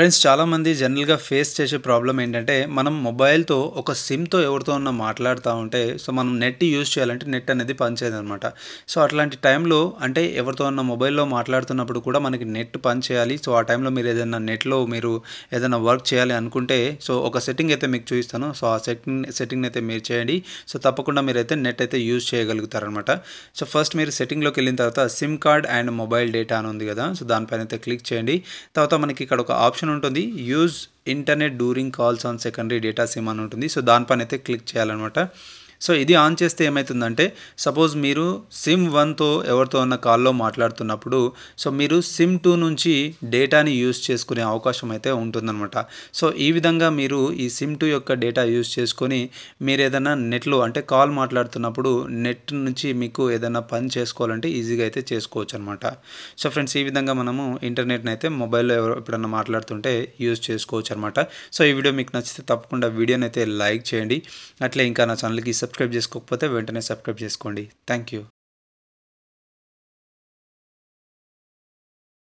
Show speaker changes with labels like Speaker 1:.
Speaker 1: friends చాలామంది జనరల్గా face చేసే ప్రాబ్లం ఏంటంటే మనం మొబైల్తో ఒక సిమ్తో ఎవరితో ఉన్న మాట్లాడుతూ ఉంటే సో మనం నెట్ యూజ్ చేయాలంటే నెట్ అనేది పనిచేయదనమాట సో అట్లాంటి టైంలో అంటే ఎవరితో ఉన్న మొబైల్లో మాట్లాడుతున్నప్పుడు కూడా మనకి నెట్ పనిచేయాలి సో ఆ టైంలో మీరు ఏదైనా నెట్లో మీరు ఏదైనా వర్క్ చేయాలి అనుకుంటే సో ఒక సెట్టింగ్ అయితే మీకు చూపిస్తాను సో ఆ సెట్టింగ్ సెట్టింగ్ అయితే మీరు చేయండి సో తప్పకుండా మీరు అయితే నెట్ అయితే యూజ్ చేయగలుగుతారనమాట సో ఫస్ట్ మీరు సెట్టింగ్లోకి వెళ్ళిన తర్వాత SIM card and mobile data అని ఉంది కదా సో దానిపైన అయితే క్లిక్ చేయండి తర్వాత మనకి ఇక్కడ ఒక ఆప్షన్ ఆప్షన్ ఉంటుంది use internet during calls on secondary data SIM అని ఉంటుంది సో దానిపైన అయితే క్లిక్ చేయాలన్నమాట సో ఇది ఆన్ చేస్తే ఏమవుతుందంటే సపోజ్ మీరు సిమ్ వన్తో ఎవరితో ఉన్న కాల్లో మాట్లాడుతున్నప్పుడు సో మీరు సిమ్ టూ నుంచి డేటాని యూజ్ చేసుకునే అవకాశం అయితే ఉంటుందన్నమాట సో ఈ విధంగా మీరు ఈ సిమ్ టూ యొక్క డేటా యూజ్ చేసుకొని మీరు ఏదైనా నెట్లో అంటే కాల్ మాట్లాడుతున్నప్పుడు నెట్ నుంచి మీకు ఏదైనా పని చేసుకోవాలంటే ఈజీగా అయితే చేసుకోవచ్చు అనమాట సో ఫ్రెండ్స్ ఈ విధంగా మనము ఇంటర్నెట్ని అయితే మొబైల్లో ఎప్పుడన్నా మాట్లాడుతుంటే యూజ్ చేసుకోవచ్చు అనమాట సో ఈ వీడియో మీకు నచ్చితే తప్పకుండా వీడియోని అయితే లైక్ చేయండి అట్లే ఇంకా నా ఛానల్కి సబ్ సబ్స్క్రైబ్ చేసుకోకపోతే వెంటనే సబ్స్క్రైబ్ చేసుకోండి థ్యాంక్ యూ